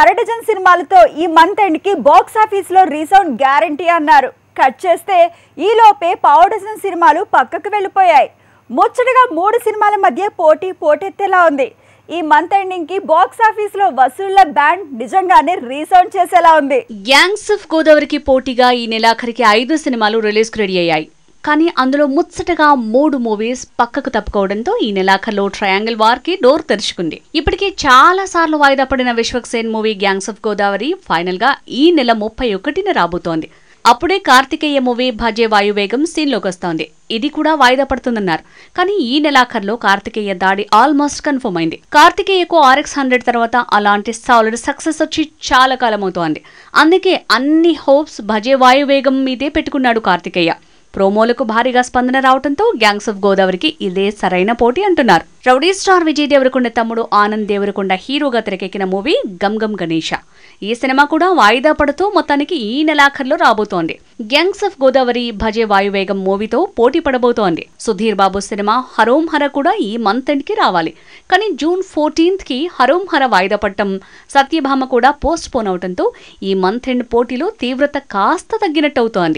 అరడజన్ సినిమాలతో ఈ మంత్ ఎండ్కి లో రీసౌండ్ గ్యారంటీ అన్నారు కట్ చేస్తే ఈలోపే పావుడజన్ సినిమాలు పక్కకు వెళ్ళిపోయాయి ముచ్చటగా మూడు సినిమాల మధ్య పోటీ పోటెత్తేలా ఉంది ఈ మంత్ ఎండింగ్ కి బాక్స్ ఆఫీస్ లో వసూళ్ల బ్యాండ్ నిజంగానే రీసౌండ్ చేసేలా ఉంది గ్యాంగ్స్ ఆఫ్ గోదావరికి పోటీగా ఈ నెలాఖరికి ఐదు సినిమాలు రిలీజ్ రెడీ అయ్యాయి కానీ అందులో ముచ్చటగా మూడు మూవీస్ పక్కకు తప్పుకోవడంతో ఈ నెలాఖరులో ట్రయాంగిల్ వార్ కి డోర్ తెరుచుకుంది ఇప్పటికే చాలా సార్లు వాయిదా పడిన Vishwaksen movie gangs of Godavari final గా ఈ నెల ముప్పై ఒకటిన రాబోతోంది అప్పుడే కార్తికేయ మూవీ భజే వాయువేగం సీన్లోకి వస్తోంది ఇది కూడా వాయిదా పడుతుందన్నారు కానీ ఈ నెలాఖరులో కార్తికేయ దాడి ఆల్మోస్ట్ కన్ఫర్మ్ అయింది కార్తికేయకు ఆర్ఎక్స్ హండ్రెడ్ తర్వాత అలాంటి సాలిడ్ సక్సెస్ వచ్చి చాలా కాలం అవుతోంది అందుకే అన్ని హోప్స్ భజే వాయువేగం మీదే పెట్టుకున్నాడు కార్తికేయ ప్రోమోలకు భారీగా స్పందన రావడంతో గ్యాంగ్స్ ఆఫ్ గోదావరికి ఇదే సరైన పోటీ అంటున్నారు రౌడీ స్టార్ విజయ్ దేవరకొండ తమ్ముడు ఆనంద్ దేవరకొండ హీరోగా తెరకెక్కిన మూవీ గమ్ గమ్ గణేష ఈ సినిమా కూడా వాయిదా పడుతూ మొత్తానికి ఈ నెలాఖరులో రాబోతోంది గ్యాంగ్స్ ఆఫ్ గోదావరి భజే వాయువేగం మూవీతో పోటీ పడబోతోంది సుధీర్ బాబు సినిమా హరోం హర కూడా ఈ మంత్ కి రావాలి కానీ జూన్ ఫోర్టీన్త్ కి హరోం హర వాయిదా పడటం సత్యభామ కూడా పోస్ట్ పోన్ అవడంతో ఈ మంత్ ఎండ్ పోటీలో తీవ్రత కాస్త తగ్గినట్టు అవుతోంది